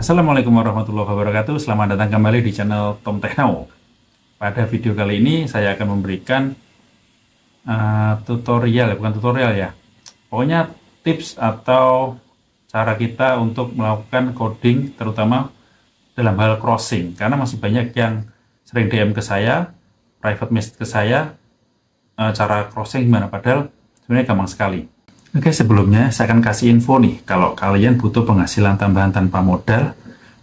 Assalamualaikum warahmatullahi wabarakatuh. Selamat datang kembali di channel Tom Techno. Pada video kali ini saya akan memberikan uh, tutorial, bukan tutorial ya. Pokoknya tips atau cara kita untuk melakukan coding terutama dalam hal crossing karena masih banyak yang sering DM ke saya, private message ke saya uh, cara crossing gimana padahal sebenarnya gampang sekali. Oke, sebelumnya saya akan kasih info nih, kalau kalian butuh penghasilan tambahan tanpa modal,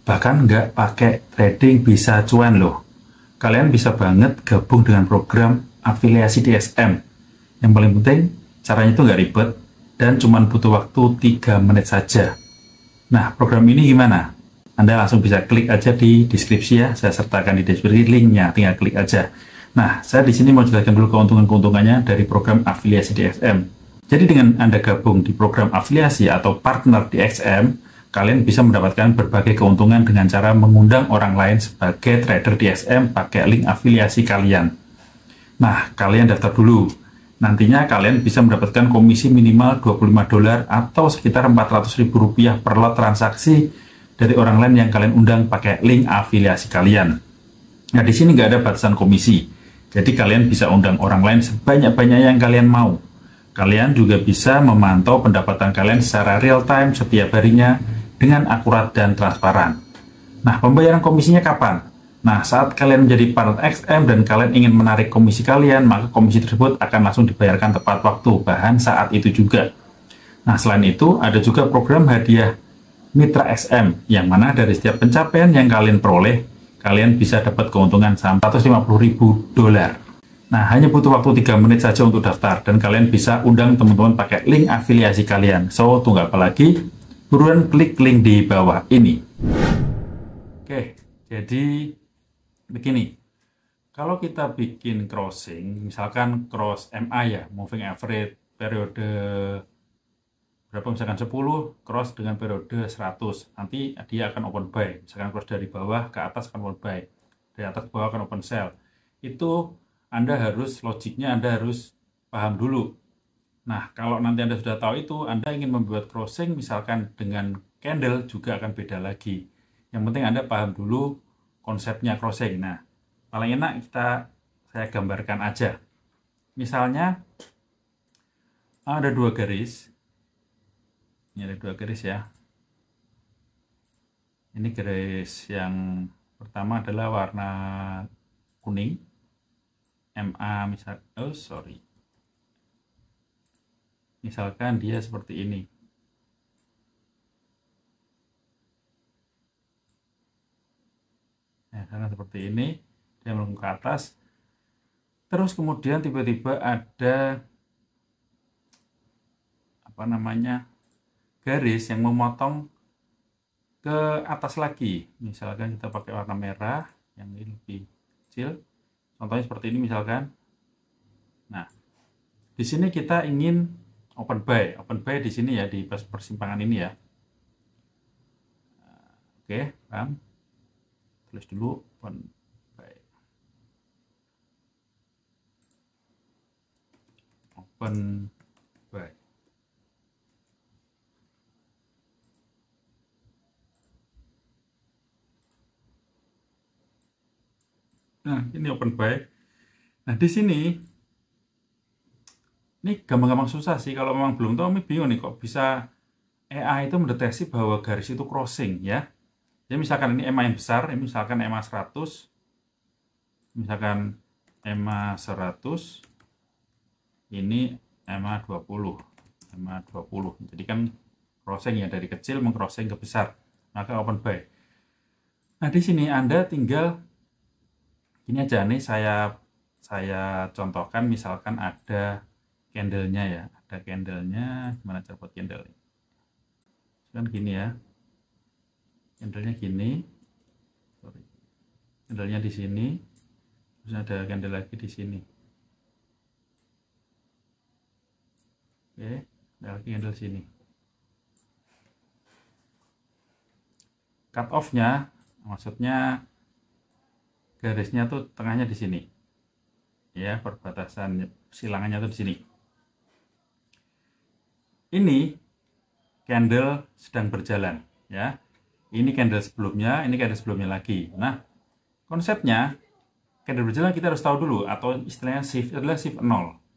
bahkan nggak pakai trading bisa cuan loh. Kalian bisa banget gabung dengan program afiliasi DSM. Yang paling penting, caranya itu nggak ribet, dan cuma butuh waktu 3 menit saja. Nah, program ini gimana? Anda langsung bisa klik aja di deskripsi ya, saya sertakan di deskripsi linknya, tinggal klik aja. Nah, saya di sini mau jelaskan dulu keuntungan-keuntungannya dari program afiliasi DSM. Jadi dengan Anda gabung di program afiliasi atau partner di XM, kalian bisa mendapatkan berbagai keuntungan dengan cara mengundang orang lain sebagai trader di XM pakai link afiliasi kalian. Nah, kalian daftar dulu. Nantinya kalian bisa mendapatkan komisi minimal 25 dolar atau sekitar 400 ribu rupiah per lot transaksi dari orang lain yang kalian undang pakai link afiliasi kalian. Nah, di sini nggak ada batasan komisi. Jadi kalian bisa undang orang lain sebanyak banyak yang kalian mau. Kalian juga bisa memantau pendapatan kalian secara real time setiap harinya dengan akurat dan transparan. Nah, pembayaran komisinya kapan? Nah, saat kalian menjadi part XM dan kalian ingin menarik komisi kalian, maka komisi tersebut akan langsung dibayarkan tepat waktu, bahan saat itu juga. Nah, selain itu, ada juga program hadiah Mitra XM, yang mana dari setiap pencapaian yang kalian peroleh, kalian bisa dapat keuntungan sampai 150 ribu dolar. Nah, hanya butuh waktu 3 menit saja untuk daftar dan kalian bisa undang teman-teman pakai link afiliasi kalian. So, tunggu apa lagi? Buruan klik link di bawah ini. Oke, jadi begini. Kalau kita bikin crossing, misalkan cross MA ya, moving average periode berapa misalkan 10 cross dengan periode 100. Nanti dia akan open buy. Misalkan cross dari bawah ke atas akan open buy. Dari atas ke bawah akan open sell. Itu anda harus logiknya Anda harus paham dulu. Nah, kalau nanti Anda sudah tahu itu, Anda ingin membuat crossing misalkan dengan candle juga akan beda lagi. Yang penting Anda paham dulu konsepnya crossing. Nah, paling enak kita saya gambarkan aja. Misalnya ah, ada dua garis. Ini ada dua garis ya. Ini garis yang pertama adalah warna kuning MA misal oh sorry misalkan dia seperti ini nah, karena seperti ini dia melengkung ke atas terus kemudian tiba-tiba ada apa namanya garis yang memotong ke atas lagi misalkan kita pakai warna merah yang ini lebih kecil Contohnya seperti ini misalkan. Nah, di sini kita ingin open buy. Open buy di sini ya, di persimpangan ini ya. Oke, paham? Tulis dulu open buy. Open Nah, ini open buy Nah, di sini ini gampang-gampang susah sih kalau memang belum tahu, bingung nih kok bisa AI itu mendeteksi bahwa garis itu crossing ya. Jadi ya, misalkan ini EMA yang besar, ya, ini misalkan EMA 100, misalkan EMA 100, ini EMA 20, EMA 20. Jadi kan crossing ya dari kecil mengcrossing ke besar, maka open buy Nah di sini Anda tinggal ini aja nih saya saya contohkan misalkan ada candlenya ya, ada candlenya. Gimana cara buat candle? Kan gini ya, candlenya gini, sorry, candlenya di sini, terus ada candle lagi di sini. Oke, ada lagi candle sini. Cut off-nya, maksudnya garisnya tuh tengahnya di sini ya perbatasan silangannya tuh di sini ini candle sedang berjalan ya ini candle sebelumnya ini candle sebelumnya lagi nah konsepnya candle berjalan kita harus tahu dulu atau istilahnya shift adalah shift 0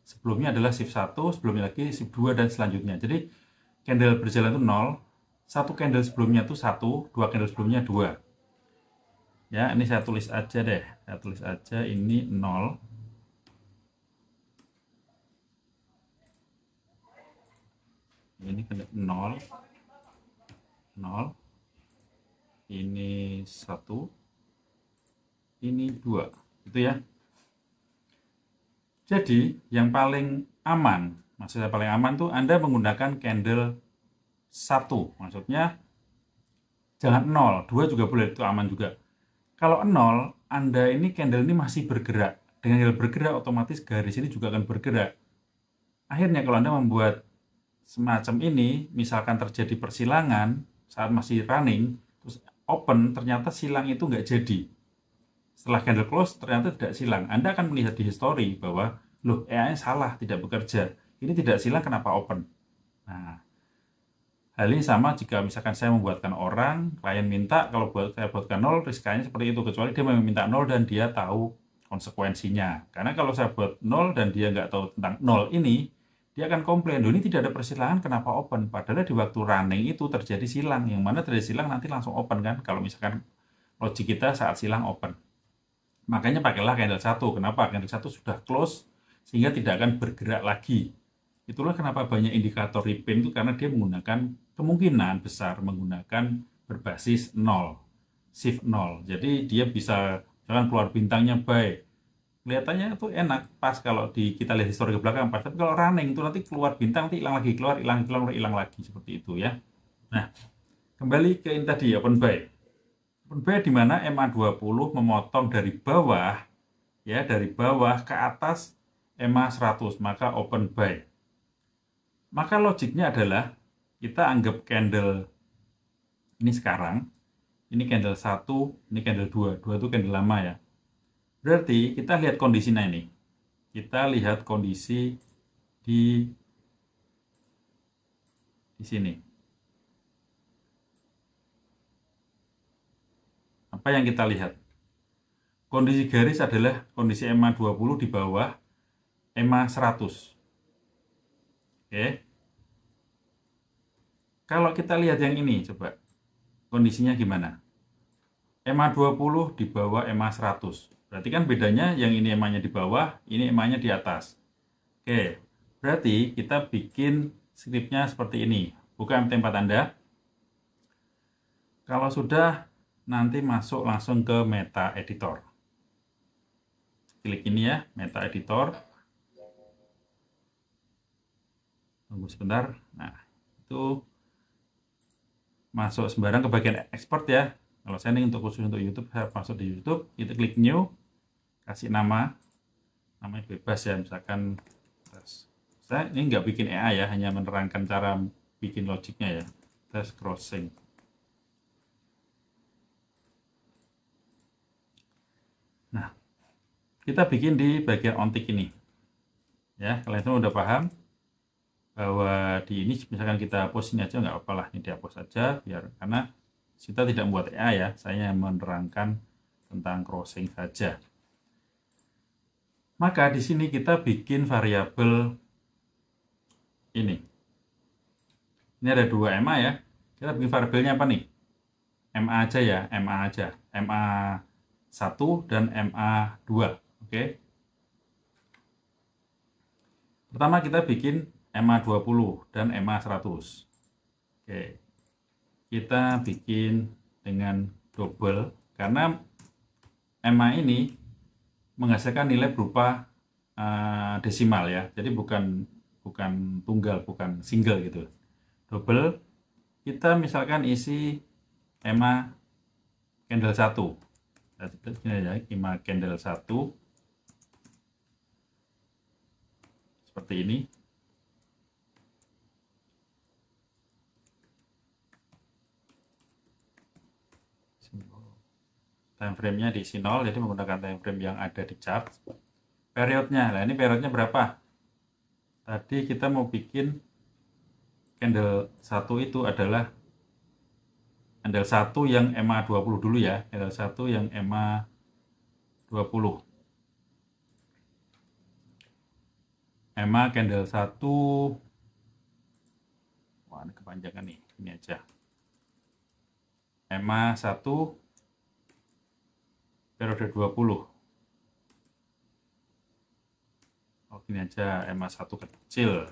sebelumnya adalah shift 1 sebelumnya lagi shift 2 dan selanjutnya jadi candle berjalan itu 0 satu candle sebelumnya itu satu, dua candle sebelumnya dua ya ini saya tulis aja deh saya tulis aja ini 0 ini 0 0 ini 1 ini 2 gitu ya jadi yang paling aman maksudnya paling aman tuh Anda menggunakan candle 1 maksudnya jangan 0 2 juga boleh itu aman juga kalau nol, Anda ini candle ini masih bergerak. Dengan candle bergerak, otomatis garis ini juga akan bergerak. Akhirnya kalau Anda membuat semacam ini, misalkan terjadi persilangan saat masih running, terus open, ternyata silang itu nggak jadi. Setelah candle close, ternyata tidak silang. Anda akan melihat di history bahwa, loh, AI salah, tidak bekerja. Ini tidak silang, kenapa open? Nah, Hal ini sama jika misalkan saya membuatkan orang, klien minta, kalau buat saya buatkan nol, riskanya seperti itu. Kecuali dia meminta nol dan dia tahu konsekuensinya. Karena kalau saya buat nol dan dia nggak tahu tentang nol ini, dia akan komplain, ini tidak ada persilangan kenapa open? Padahal di waktu running itu terjadi silang, yang mana terjadi silang nanti langsung open kan? Kalau misalkan logik kita saat silang open. Makanya pakailah candle satu. Kenapa? Candle satu sudah close, sehingga tidak akan bergerak lagi. Itulah kenapa banyak indikator repaint itu karena dia menggunakan kemungkinan besar menggunakan berbasis 0, shift 0. Jadi dia bisa jangan keluar bintangnya baik. Kelihatannya itu enak pas kalau di kita lihat histori ke belakang pas. Tapi kalau running itu nanti keluar bintang nanti hilang lagi, keluar hilang hilang hilang lagi seperti itu ya. Nah, kembali ke yang tadi open buy. Open buy di mana MA20 memotong dari bawah ya dari bawah ke atas ma 100 maka open buy. Maka logiknya adalah kita anggap candle ini sekarang ini candle 1, ini candle 2. 2 itu candle lama ya. Berarti kita lihat kondisinya ini. Kita lihat kondisi di di sini. Apa yang kita lihat? Kondisi garis adalah kondisi EMA 20 di bawah EMA 100. Oke. Kalau kita lihat yang ini, coba kondisinya gimana? E ma 20 di bawah EMA 100. Berarti kan bedanya yang ini EMA-nya di bawah, ini ema di atas. Oke, berarti kita bikin scriptnya seperti ini. Buka MT4 Anda. Kalau sudah, nanti masuk langsung ke Meta Editor. Klik ini ya, Meta Editor. Tunggu sebentar. Nah, itu masuk sembarang ke bagian export ya kalau saya ini untuk khusus untuk YouTube saya masuk di YouTube kita klik new kasih nama namanya bebas ya misalkan tes. saya ini nggak bikin EA ya hanya menerangkan cara bikin logiknya ya tes crossing nah kita bikin di bagian ontik ini ya kalian semua udah paham bahwa di ini misalkan kita hapus ini aja nggak apa-apa lah ini dihapus saja biar karena kita tidak membuat EA ya saya menerangkan tentang crossing saja maka di sini kita bikin variabel ini ini ada dua MA ya kita bikin variabelnya apa nih MA aja ya MA aja MA 1 dan MA 2 oke okay? pertama kita bikin MA 20 dan MA 100 oke kita bikin dengan double karena MA ini menghasilkan nilai berupa uh, desimal ya jadi bukan bukan tunggal bukan single gitu double kita misalkan isi MA candle 1 ini ya, MA candle 1 seperti ini time frame-nya di 0 jadi menggunakan time frame yang ada di chart periodnya nah ini periodnya berapa tadi kita mau bikin candle satu itu adalah candle satu yang MA 20 dulu ya candle satu yang MA 20 EMA candle satu wah ini kepanjangan nih ini aja EMA satu periode 20 oh gini aja MA1 kecil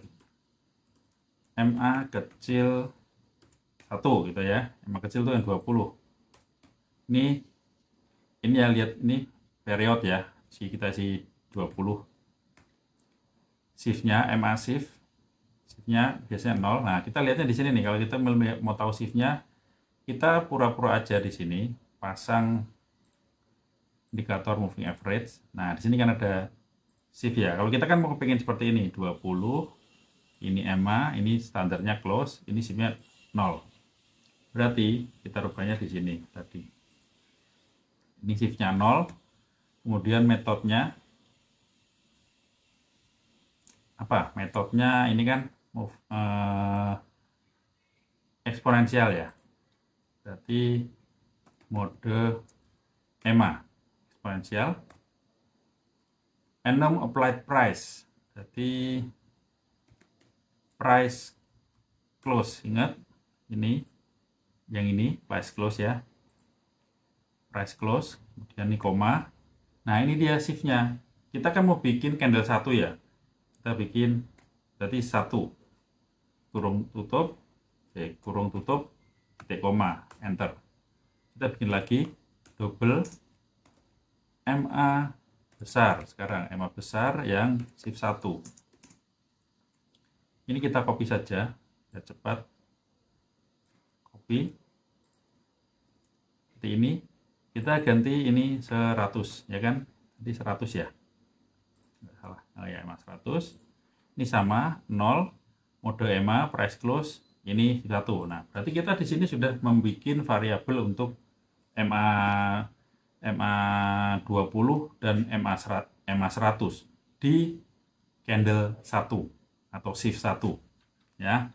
MA kecil 1 gitu ya MA kecil itu yang 20 ini ini ya lihat ini period ya si kita si 20 shiftnya MA shift shiftnya biasanya 0 nah kita lihatnya di sini nih kalau kita mau tahu shiftnya kita pura-pura aja di sini pasang indikator moving average. Nah, di sini kan ada shift ya. Kalau kita kan mau pengen seperti ini, 20, ini EMA, ini standarnya close, ini shiftnya 0. Berarti kita rubahnya di sini tadi. Ini shiftnya 0, kemudian metodenya apa? Metodenya ini kan move, uh, eksponensial ya. Berarti mode EMA exponential enam applied price jadi price close ingat ini yang ini price close ya price close kemudian ini koma nah ini dia shiftnya kita kan mau bikin candle satu ya kita bikin jadi satu kurung tutup eh, kurung tutup titik koma enter kita bikin lagi double MA besar sekarang MA besar yang shift 1 ini kita copy saja ya cepat copy seperti ini kita ganti ini 100 ya kan jadi 100 ya salah oh ya MA 100 ini sama 0 mode EMA price close ini satu nah berarti kita di sini sudah membuat variabel untuk MA MA20 dan MA 100, MA di candle 1 atau shift 1 ya.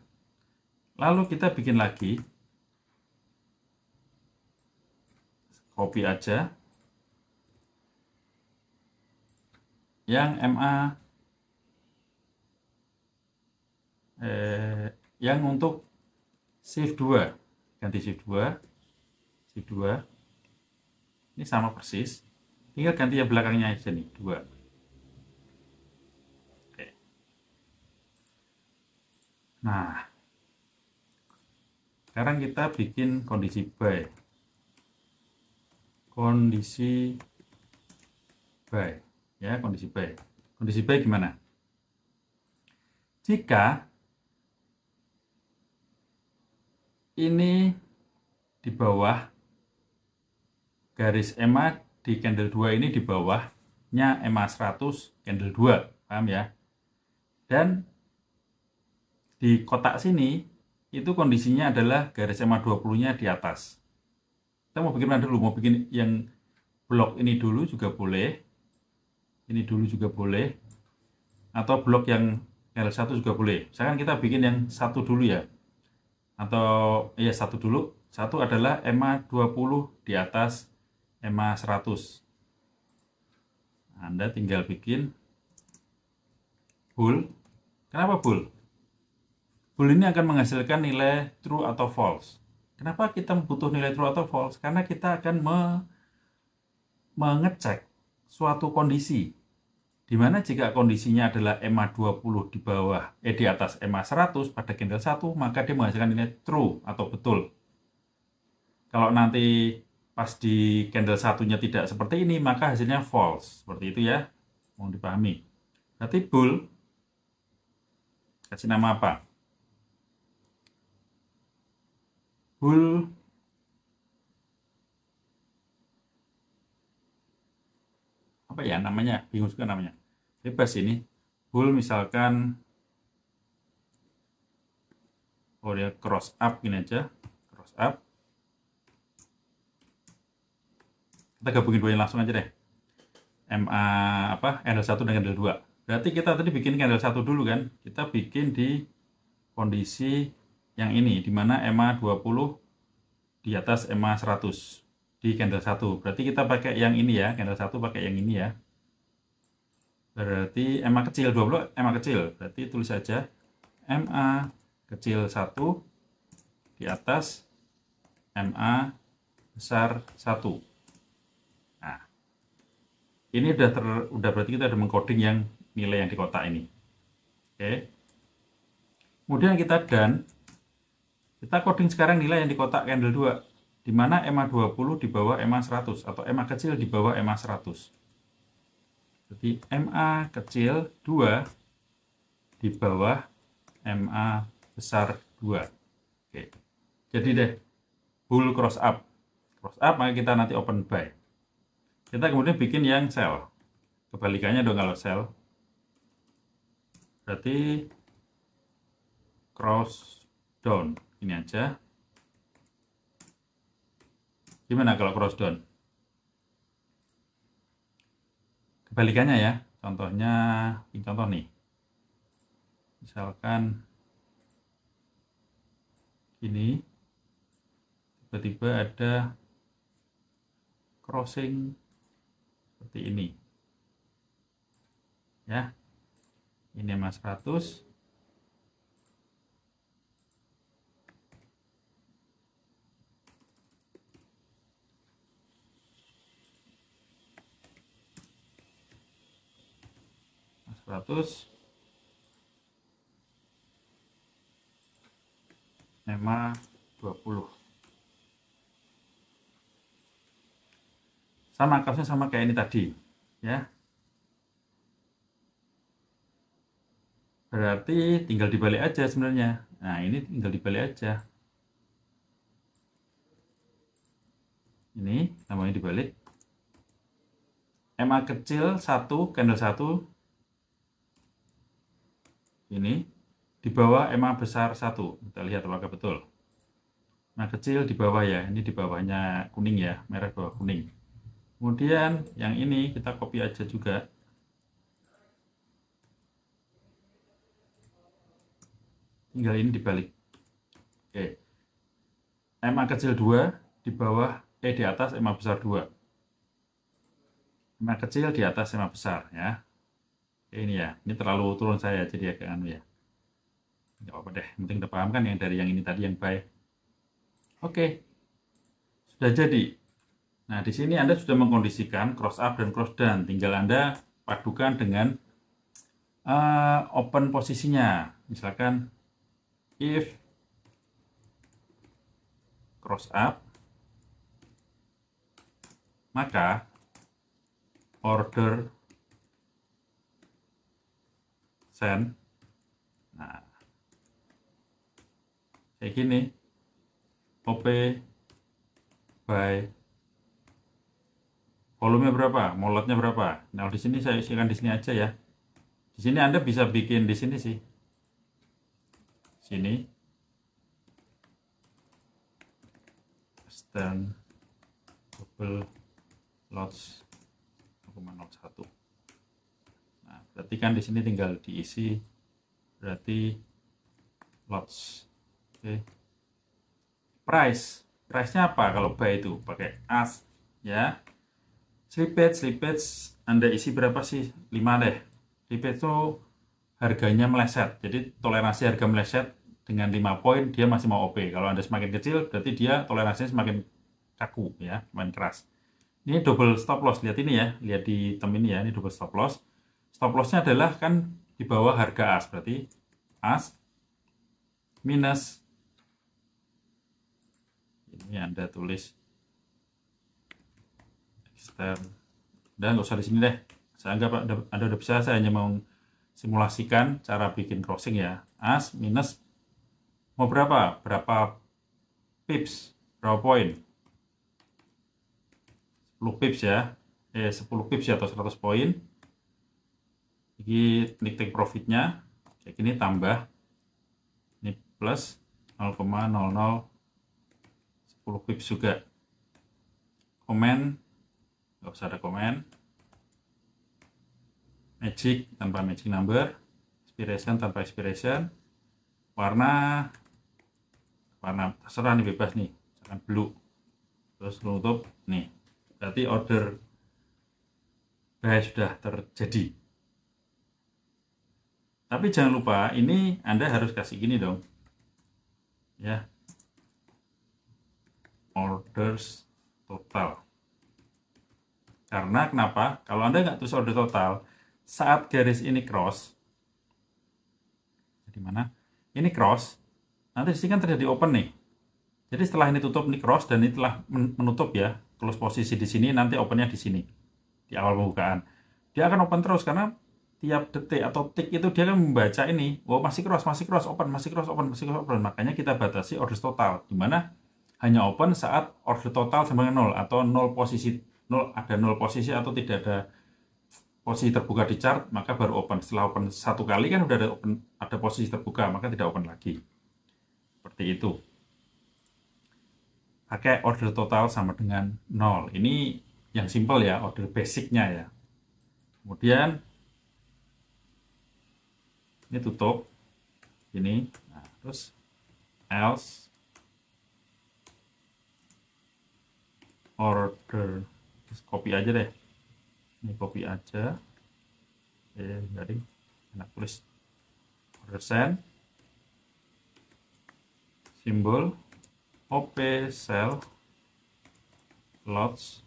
Lalu kita bikin lagi copy aja yang MA eh, yang untuk shift 2 ganti shift 2 shift 2 ini sama persis tinggal ganti yang belakangnya aja nih dua Oke. nah sekarang kita bikin kondisi buy kondisi buy ya kondisi buy kondisi buy gimana jika ini di bawah garis EMA di candle 2 ini di bawahnya EMA 100 candle 2 paham ya dan di kotak sini itu kondisinya adalah garis EMA 20 nya di atas kita mau bikin mana dulu mau bikin yang blok ini dulu juga boleh ini dulu juga boleh atau blok yang L1 juga boleh misalkan kita bikin yang satu dulu ya atau ya satu dulu satu adalah EMA 20 di atas EMA 100 Anda tinggal bikin bool kenapa bool? bool ini akan menghasilkan nilai true atau false kenapa kita butuh nilai true atau false? karena kita akan me mengecek suatu kondisi Dimana jika kondisinya adalah EMA 20 di bawah eh di atas EMA 100 pada candle 1 maka dia menghasilkan nilai true atau betul kalau nanti pas di candle satunya tidak seperti ini maka hasilnya false seperti itu ya mau dipahami berarti bull kasih nama apa bull apa ya namanya bingung juga namanya bebas ini bull misalkan oh dia cross up gini aja cross up kita gabungin duanya langsung aja deh MA apa RL1 dengan RL2 berarti kita tadi bikin RL1 dulu kan kita bikin di kondisi yang ini dimana MA 20 di atas MA 100 di candle 1 berarti kita pakai yang ini ya candle 1 pakai yang ini ya berarti MA kecil 20 MA kecil berarti tulis saja MA kecil 1 di atas MA besar 1 ini udah ter, udah berarti kita udah mengcoding yang nilai yang di kotak ini. Oke. Okay. Kemudian kita dan kita coding sekarang nilai yang di kotak candle 2 di mana MA 20 di bawah MA 100 atau MA kecil di bawah MA 100. Jadi MA kecil 2 di bawah MA besar 2. Oke. Jadi deh bull cross up. Cross up maka kita nanti open buy kita kemudian bikin yang sel kebalikannya dong kalau sel berarti cross down ini aja gimana kalau cross down kebalikannya ya contohnya ini contoh nih misalkan ini tiba-tiba ada crossing seperti ini ya ini mas 100 100 EMA 20 sama akarnya sama kayak ini tadi ya berarti tinggal dibalik aja sebenarnya nah ini tinggal dibalik aja ini namanya dibalik MA kecil satu candle satu ini di bawah MA besar satu kita lihat apakah betul nah kecil di bawah ya ini di bawahnya kuning ya merah bawah kuning kemudian yang ini kita copy aja juga tinggal ini dibalik oke MA kecil 2 di bawah eh di atas MA besar 2 MA kecil di atas MA besar ya oke, ini ya ini terlalu turun saya jadi agak anu ya nggak apa-apa deh penting kita paham kan yang dari yang ini tadi yang baik oke sudah jadi Nah, di sini Anda sudah mengkondisikan cross up dan cross down. Tinggal Anda padukan dengan uh, open posisinya. Misalkan if cross up maka order send nah kayak gini OP by Volume berapa? Molotnya berapa? Nah, di sini saya isikan di sini aja ya. Di sini Anda bisa bikin di sini sih. Sini. Stand double lots 0,01. Nah, berarti kan di sini tinggal diisi berarti lots. Oke. Okay. Price. Price-nya apa kalau buy itu? Pakai as ya. Slippage, slippage Anda isi berapa sih? 5 deh. Slippage itu harganya meleset. Jadi toleransi harga meleset dengan 5 poin dia masih mau OP. Kalau Anda semakin kecil berarti dia toleransinya semakin kaku ya, semakin keras. Ini double stop loss, lihat ini ya, lihat di tem ini ya, ini double stop loss. Stop lossnya adalah kan di bawah harga as, berarti as minus ini Anda tulis sistem dan nggak usah di sini deh saya anggap ada udah bisa saya hanya mau simulasikan cara bikin crossing ya as minus mau berapa berapa pips berapa poin 10 pips ya eh 10 pips ya atau 100 poin ini nick take profitnya kayak gini tambah ini plus 0,00 10 pips juga komen nggak usah ada komen magic tanpa magic number inspiration tanpa inspiration, warna warna terserah nih bebas nih misalkan blue terus menutup nih berarti order bahaya sudah terjadi tapi jangan lupa ini anda harus kasih gini dong ya orders total karena kenapa? Kalau Anda nggak tulis order total, saat garis ini cross, jadi mana? Ini cross, nanti disini kan terjadi open nih. Jadi setelah ini tutup, ini cross, dan ini telah menutup ya. Close posisi di sini, nanti opennya di sini. Di awal pembukaan. Dia akan open terus, karena tiap detik atau tick itu dia akan membaca ini. Wow, oh, masih cross, masih cross, open, masih cross, open, masih cross, open. Makanya kita batasi order total. Dimana hanya open saat order total sama 0 atau 0 posisi nol ada nol posisi atau tidak ada posisi terbuka di chart maka baru open setelah open satu kali kan sudah ada open ada posisi terbuka maka tidak open lagi seperti itu pakai order total sama dengan nol ini yang simple ya order basicnya ya kemudian ini tutup ini nah, terus else order copy aja deh ini copy aja eh jadi enak tulis persen simbol op cell lots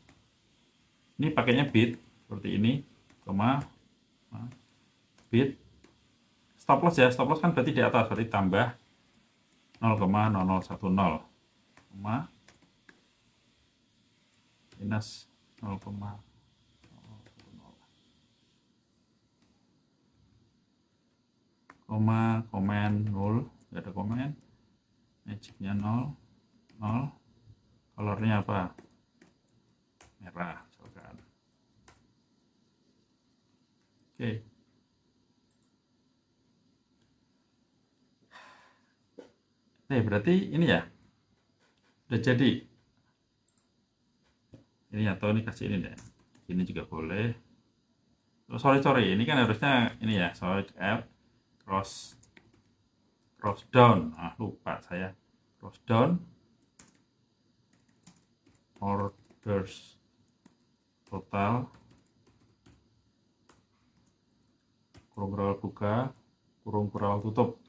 ini pakainya bit seperti ini koma bit stop loss ya stop loss kan berarti di atas berarti tambah 0,0010 koma minus koma komen 0 nggak ada komen magicnya 0 0 colornya apa merah misalkan oke okay. Nih, eh, berarti ini ya udah jadi ini atau ini kasih ini deh ini juga boleh oh, sorry sorry ini kan harusnya ini ya sorry app cross cross down ah lupa saya cross down orders total kurung kurawal buka kurung kurawal tutup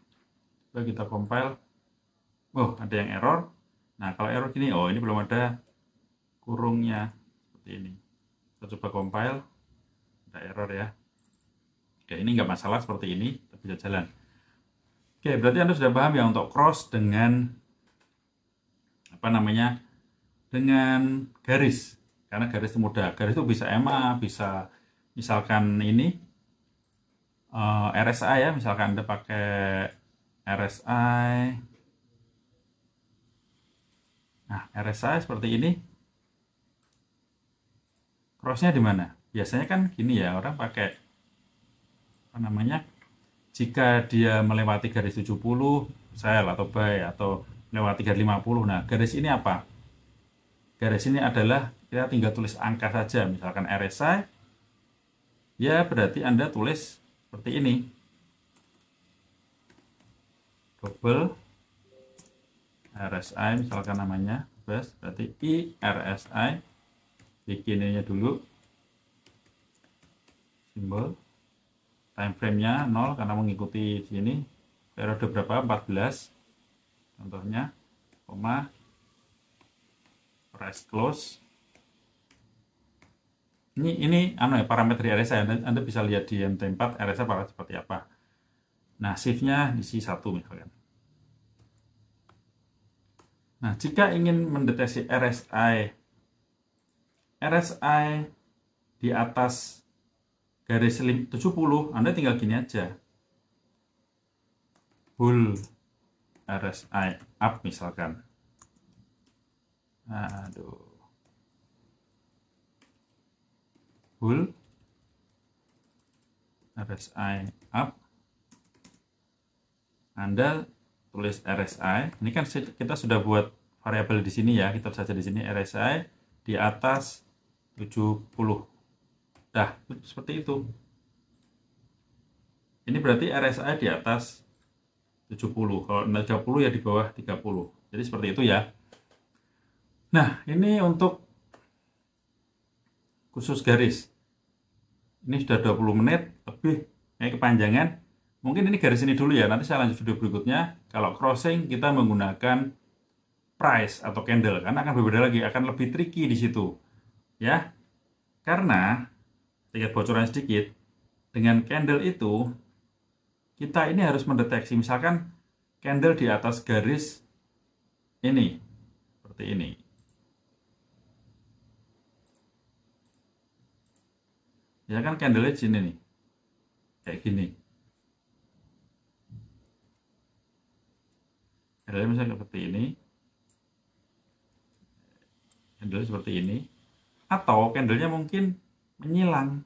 kita compile oh ada yang error nah kalau error gini oh ini belum ada kurungnya seperti ini kita coba compile tidak error ya oke ini nggak masalah seperti ini tapi bisa jalan oke berarti anda sudah paham ya untuk cross dengan apa namanya dengan garis karena garis itu mudah garis itu bisa MA bisa misalkan ini eh, RSI ya misalkan anda pakai RSI nah RSI seperti ini crossnya di mana biasanya kan gini ya orang pakai apa namanya jika dia melewati garis 70 sel atau bay atau melewati garis 50 nah garis ini apa garis ini adalah kita tinggal tulis angka saja misalkan RSI ya berarti anda tulis seperti ini double RSI misalkan namanya best berarti IRSI bikinnya dulu simbol time frame-nya 0 karena mengikuti sini periode berapa 14 contohnya koma press close ini ini anu ya parameter RSA anda, anda bisa lihat di MT4 RSA para seperti apa nah shiftnya di C1 misalkan nah jika ingin mendeteksi RSI RSI di atas garis 70, Anda tinggal gini aja. Bull RSI up misalkan. Aduh. Bull RSI up. Anda tulis RSI. Ini kan kita sudah buat variabel di sini ya. Kita saja di sini RSI di atas 70 dah seperti itu ini berarti RSI di atas 70 kalau 30 ya di bawah 30 jadi seperti itu ya nah ini untuk khusus garis ini sudah 20 menit lebih kayak kepanjangan mungkin ini garis ini dulu ya nanti saya lanjut video berikutnya kalau crossing kita menggunakan price atau candle karena akan berbeda lagi akan lebih tricky di situ Ya, karena tingkat bocoran sedikit, dengan candle itu kita ini harus mendeteksi misalkan candle di atas garis ini seperti ini. Ya kan candlenya di sini nih. Kayak gini. Candlenya misalnya seperti ini. Candlenya seperti ini atau candlenya mungkin menyilang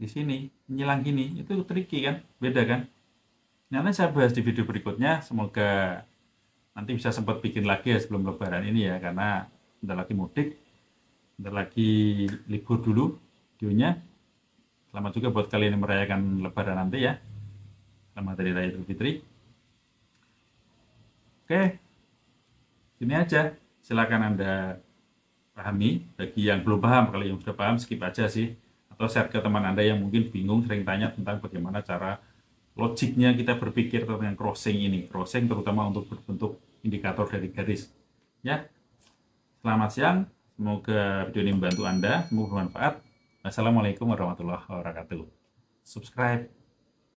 di sini menyilang gini itu tricky kan beda kan nanti saya bahas di video berikutnya semoga nanti bisa sempat bikin lagi ya sebelum lebaran ini ya karena udah lagi mudik udah lagi libur dulu videonya selamat juga buat kalian yang merayakan lebaran nanti ya selamat hari raya Idul Fitri oke ini aja silakan anda pahami bagi yang belum paham kalau yang sudah paham skip aja sih atau share ke teman anda yang mungkin bingung sering tanya tentang bagaimana cara logiknya kita berpikir tentang crossing ini crossing terutama untuk berbentuk indikator dari garis ya selamat siang semoga video ini membantu anda semoga bermanfaat assalamualaikum warahmatullahi wabarakatuh subscribe